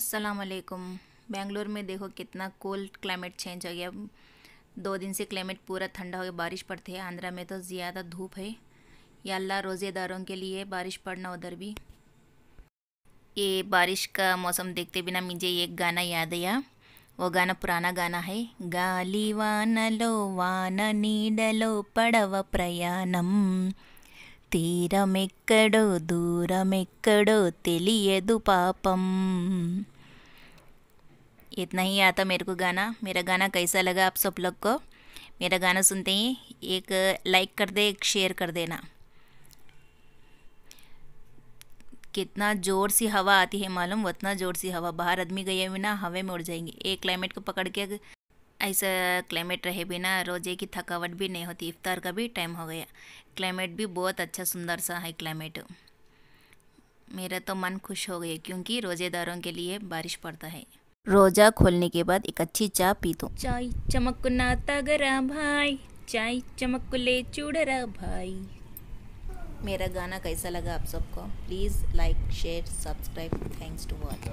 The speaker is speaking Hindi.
अस्सलाम वालेकुम बेंगलोर में देखो कितना कोल्ड क्लाइमेट चेंज हो गया दो दिन से क्लाइमेट पूरा ठंडा हो गया बारिश पड़ती है आंध्रा में तो ज़्यादा धूप है या अल्लाह रोज़ेदारों के लिए बारिश पड़ना उधर भी ये बारिश का मौसम देखते बिना मुझे एक गाना याद आया वो गाना पुराना गाना है गाली वानलो वान नीडलो पड़व प्रयाणम తీరమెక్కడో दूरमेकड़ो తెలియదు పాపం इतना ही आता मेरे को गाना मेरा गाना कैसा लगा आप सब लोग को मेरा गाना सुनते ही एक लाइक कर दे एक शेयर कर देना कितना ज़ोर सी हवा आती है मालूम उतना ज़ोर सी हवा बाहर आदमी गए बिना हवा में उड़ जाएंगे एक क्लाइमेट को पकड़ के ऐसा क्लाइमेट रहे बिना रोजे की थकावट भी नहीं होती इफ्तार का भी टाइम हो गया क्लाइमेट भी बहुत अच्छा सुंदर सा है क्लाइमेट मेरा तो मन खुश हो गया क्योंकि रोज़ेदारों के लिए बारिश पड़ता है रोज़ा खोलने के बाद एक अच्छी चाय पी दो चाय चमक ना तगरा भाई चाय चमक ले चूड़रा भाई मेरा गाना कैसा लगा आप सबको please like share subscribe thanks to watch